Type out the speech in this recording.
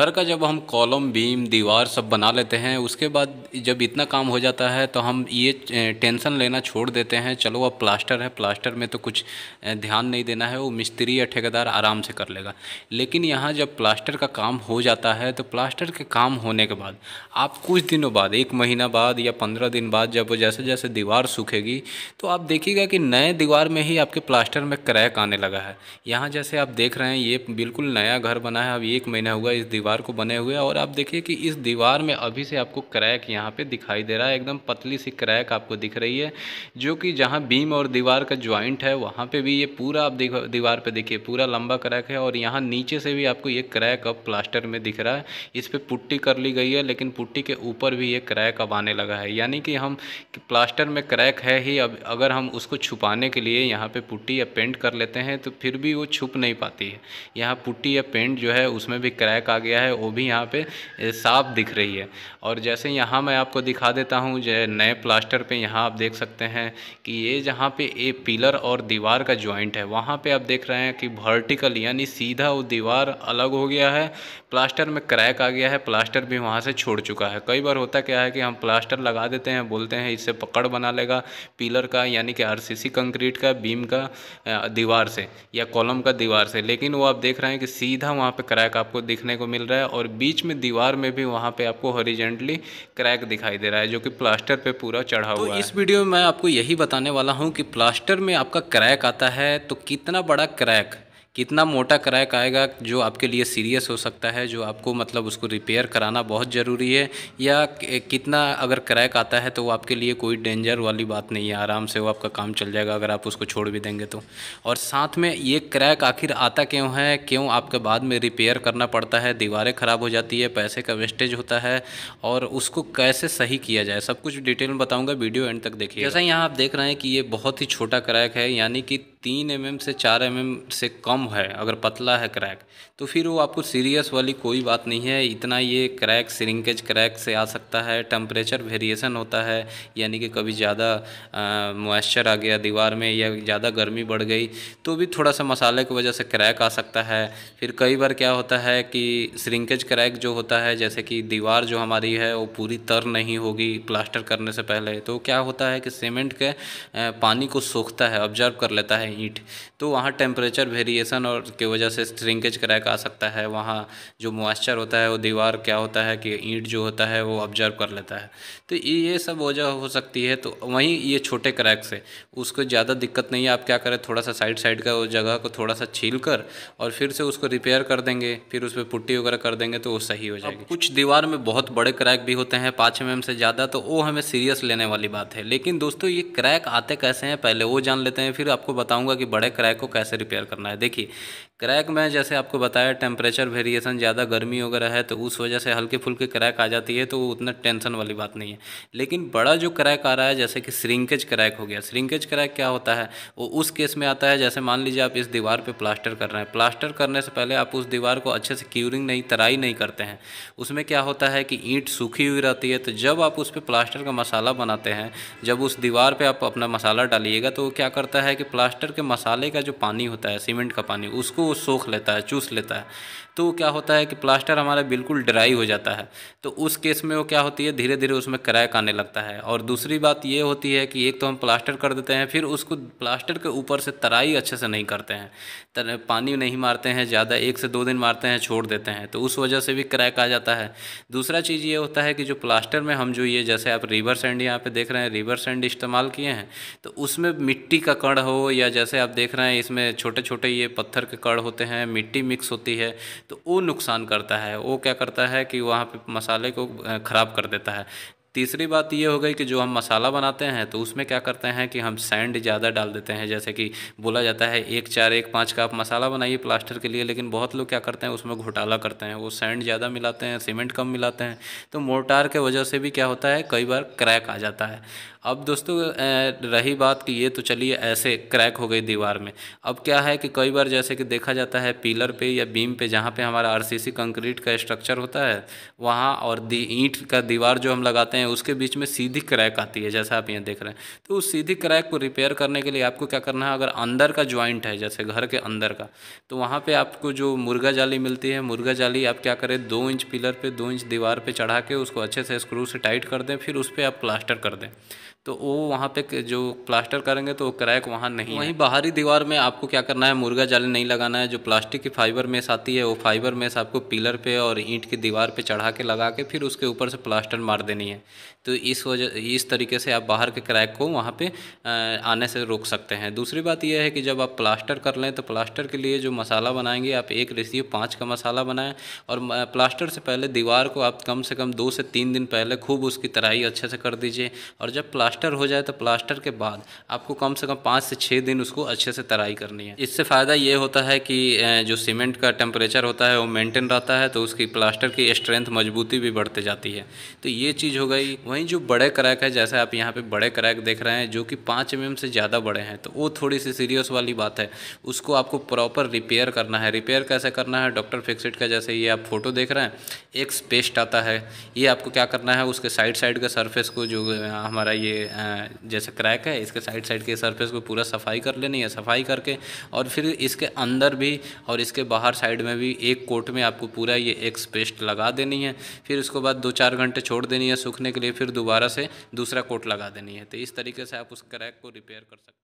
घर का जब हम कॉलम बीम दीवार सब बना लेते हैं उसके बाद जब इतना काम हो जाता है तो हम ये टेंशन लेना छोड़ देते हैं चलो अब प्लास्टर है प्लास्टर में तो कुछ ध्यान नहीं देना है वो मिस्त्री या ठेकेदार आराम से कर लेगा लेकिन यहाँ जब प्लास्टर का काम हो जाता है तो प्लास्टर के काम होने के बाद आप कुछ दिनों बाद एक महीना बाद या पंद्रह दिन बाद जब जैसे जैसे दीवार सूखेगी तो आप देखिएगा कि नए दीवार में ही आपके प्लास्टर में क्रैक आने लगा है यहाँ जैसे आप देख रहे हैं ये बिल्कुल नया घर बना है अब एक महीना हुआ इस दीवार दीवार को बने हुए और आप देखिए कि इस दीवार में अभी से आपको क्रैक यहाँ पे दिखाई दे रहा है एकदम पतली सी क्रैक आपको दिख रही है जो कि जहाँ बीम और दीवार का ज्वाइंट है वहाँ पे भी ये पूरा आप दीवार पे देखिए पूरा लंबा क्रैक है और यहाँ नीचे से भी आपको ये क्रैक अब प्लास्टर में दिख रहा है इस पर पुट्टी कर ली गई है लेकिन पुट्टी के ऊपर भी ये क्रैक अब आने लगा है यानी कि हम प्लास्टर में क्रैक है ही अब अगर हम उसको छुपाने के लिए यहाँ पे पुट्टी या पेंट कर लेते हैं तो फिर भी वो छुप नहीं पाती है यहाँ पुट्टी या पेंट जो है उसमें भी क्रैक आ गया गया है वो भी यहाँ पे साफ दिख रही है और जैसे यहाँ मैं आपको दिखा देता हूँ जो नए प्लास्टर पे यहाँ आप देख सकते हैं कि ये जहाँ पे ये पिलर और दीवार का जॉइंट है वहाँ पे आप देख रहे हैं कि वर्टिकल यानी सीधा वो दीवार अलग हो गया है प्लास्टर में क्रैक आ गया है प्लास्टर भी वहाँ से छोड़ चुका है कई बार होता क्या है कि हम प्लास्टर लगा देते हैं बोलते हैं इससे पकड़ बना लेगा पिलर का यानी कि आर कंक्रीट का बीम का दीवार से या कॉलम का दीवार से लेकिन वो आप देख रहे हैं कि सीधा वहाँ पर क्रैक आपको दिखने को मिल मिल रहा है और बीच में दीवार में भी वहाँ पे आपको हॉरिजेंटली क्रैक दिखाई दे रहा है जो कि प्लास्टर पे पूरा चढ़ा तो हुआ है इस वीडियो में मैं आपको यही बताने वाला हूँ कि प्लास्टर में आपका क्रैक आता है तो कितना बड़ा क्रैक कितना मोटा क्रैक आएगा जो आपके लिए सीरियस हो सकता है जो आपको मतलब उसको रिपेयर कराना बहुत ज़रूरी है या कितना अगर क्रैक आता है तो वो आपके लिए कोई डेंजर वाली बात नहीं है आराम से वो आपका काम चल जाएगा अगर आप उसको छोड़ भी देंगे तो और साथ में ये क्रैक आखिर आता क्यों है क्यों आपके बाद में रिपेयर करना पड़ता है दीवारें ख़राब हो जाती है पैसे का वेस्टेज होता है और उसको कैसे सही किया जाए सब कुछ डिटेल में बताऊँगा वीडियो एंड तक देखिए जैसा यहाँ आप देख रहे हैं कि ये बहुत ही छोटा क्रैक है यानी कि तीन एम mm से चार एम mm से कम है अगर पतला है क्रैक तो फिर वो आपको सीरियस वाली कोई बात नहीं है इतना ये क्रैक सिरिंकेज क्रैक से आ सकता है टेम्परेचर वेरिएशन होता है यानी कि कभी ज़्यादा मॉइस्चर आ गया दीवार में या ज़्यादा गर्मी बढ़ गई तो भी थोड़ा सा मसाले की वजह से क्रैक आ सकता है फिर कई बार क्या होता है कि सरिंकेज क्रैक जो होता है जैसे कि दीवार जो हमारी है वो पूरी तर नहीं होगी प्लास्टर करने से पहले तो क्या होता है कि सीमेंट के पानी को सोखता है ऑब्जर्व कर लेता है है हीट तो वहाँ टेम्परेचर वेरिएशन और की वजह से श्रिंकेज क्रैक आ सकता है वहाँ जो मॉइस्चर होता है वो दीवार क्या होता है कि ईंट जो होता है वो ऑब्जर्व कर लेता है तो ये सब वजह हो सकती है तो वहीं ये छोटे क्रैक से उसको ज़्यादा दिक्कत नहीं है आप क्या करें थोड़ा सा साइड साइड का उस जगह को थोड़ा सा छील कर और फिर से उसको रिपेयर कर देंगे फिर उस पर पुट्टी वगैरह कर देंगे तो वो सही हो जाएगी कुछ दीवार में बहुत बड़े क्रैक भी होते हैं पाँच एम mm से ज़्यादा तो वो हमें सीरियस लेने वाली बात है लेकिन दोस्तों ये क्रैक आते कैसे हैं पहले वो जान लेते हैं फिर आपको बताऊँ बताऊंगा कि बड़े क्रैक को कैसे रिपेयर करना है देखिए क्रैक में जैसे आपको बताया टेम्परेचर वेरिएशन ज़्यादा गर्मी वगैरह है तो उस वजह से हल्के फुल्के क्रैक आ जाती है तो वो उतना टेंशन वाली बात नहीं है लेकिन बड़ा जो क्रैक आ रहा है जैसे कि श्रिंकेज क्रैक हो गया श्रिंकेज क्रैक क्या होता है वो उस केस में आता है जैसे मान लीजिए आप इस दीवार पर प्लास्टर कर रहे हैं प्लास्टर करने से पहले आप उस दीवार को अच्छे से क्यूरिंग नहीं तराई नहीं करते हैं उसमें क्या होता है कि ईंट सूखी हुई रहती है तो जब आप उस पर प्लास्टर का मसाला बनाते हैं जब उस दीवार पर आप अपना मसाला डालिएगा तो वो क्या करता है कि प्लास्टर के मसाले का जो पानी होता है सीमेंट का पानी उसको वो सोख लेता है चूस लेता है तो क्या होता है कि प्लास्टर हमारा बिल्कुल ड्राई हो जाता है तो उस केस में वो क्या होती है धीरे धीरे उसमें क्रैक आने लगता है और दूसरी बात ये होती है कि एक तो हम प्लास्टर कर देते हैं फिर उसको प्लास्टर के ऊपर से तराई अच्छे से नहीं करते हैं तर पानी नहीं मारते हैं ज़्यादा एक से दो दिन मारते हैं छोड़ देते हैं तो उस वजह से भी क्रैक आ जाता है दूसरा चीज़ ये होता है कि जो प्लास्टर में हम जो ये जैसे आप रिवर सैंड यहाँ पे देख रहे हैं रिवर सैंड इस्तेमाल किए हैं तो उसमें मिट्टी का कड़ हो या जैसे आप देख रहे हैं इसमें छोटे छोटे ये पत्थर के कड़ होते हैं मिट्टी मिक्स होती है तो वो नुकसान करता है वो क्या करता है कि वहाँ पे मसाले को ख़राब कर देता है तीसरी बात ये हो गई कि जो हम मसाला बनाते हैं तो उसमें क्या करते हैं कि हम सैंड ज़्यादा डाल देते हैं जैसे कि बोला जाता है एक चार एक पाँच का आप मसाला बनाइए प्लास्टर के लिए लेकिन बहुत लोग क्या करते हैं उसमें घोटाला करते हैं वो सैंड ज़्यादा मिलाते हैं सीमेंट कम मिलाते हैं तो मोर्टार के वजह से भी क्या होता है कई बार क्रैक आ जाता है अब दोस्तों रही बात कि ये तो चलिए ऐसे क्रैक हो गई दीवार में अब क्या है कि कई बार जैसे कि देखा जाता है पिलर पे या बीम पे जहाँ पे हमारा आरसीसी कंक्रीट का स्ट्रक्चर होता है वहाँ और दी ईंट का दीवार जो हम लगाते हैं उसके बीच में सीधी क्रैक आती है जैसा आप यहाँ देख रहे हैं तो उस सीधी क्रैक को रिपेयर करने के लिए आपको क्या करना है अगर अंदर का ज्वाइंट है जैसे घर के अंदर का तो वहाँ पर आपको जो मुर्गा जाली मिलती है मुर्गा जाली आप क्या करें दो इंच पिलर पर दो इंच दीवार पर चढ़ा के उसको अच्छे से स्क्रू से टाइट कर दें फिर उस पर आप प्लास्टर कर दें तो वो वहाँ पे जो प्लास्टर करेंगे तो क्रैक वहाँ नहीं वहीं बाहरी दीवार में आपको क्या करना है मुर्गा जाल नहीं लगाना है जो प्लास्टिक की फाइबर मेस आती है वो फाइबर मेस आपको पिलर पे और ईंट की दीवार पे चढ़ा के लगा के फिर उसके ऊपर से प्लास्टर मार देनी है तो इस वजह इस तरीके से आप बाहर के क्रैक को वहाँ पर आने से रोक सकते हैं दूसरी बात यह है कि जब आप प्लास्टर कर लें तो प्लास्टर के लिए जो मसाला बनाएंगे आप एक रेसियो पाँच का मसाला बनाएँ और प्लास्टर से पहले दीवार को आप कम से कम दो से तीन दिन पहले खूब उसकी तराई अच्छे से कर दीजिए और जब प्लास्टर हो जाए तो प्लास्टर के बाद आपको कम से कम पाँच से छः दिन उसको अच्छे से तराई करनी है इससे फ़ायदा ये होता है कि जो सीमेंट का टेम्परेचर होता है वो मेंटेन रहता है तो उसकी प्लास्टर की स्ट्रेंथ मजबूती भी बढ़ते जाती है तो ये चीज़ हो गई वहीं जो बड़े क्रैक है जैसे आप यहाँ पर बड़े क्रैक देख रहे हैं जो कि पाँच एम mm से ज़्यादा बड़े हैं तो वो थोड़ी सी सीरियस वाली बात है उसको आपको प्रॉपर रिपेयर करना है रिपेयर कैसे करना है डॉक्टर फिक्सिट का जैसे ये आप फ़ोटो देख रहे हैं एक पेस्ट आता है ये आपको क्या करना है उसके साइड साइड का सरफेस को जो हमारा ये जैसे क्रैक है इसके साइड साइड के सरफेस को पूरा सफाई कर लेनी है सफाई करके और फिर इसके अंदर भी और इसके बाहर साइड में भी एक कोट में आपको पूरा ये एक्स पेस्ट लगा देनी है फिर उसके बाद दो चार घंटे छोड़ देनी है सूखने के लिए फिर दोबारा से दूसरा कोट लगा देनी है तो इस तरीके से आप उस क्रैक को रिपेयर कर सकते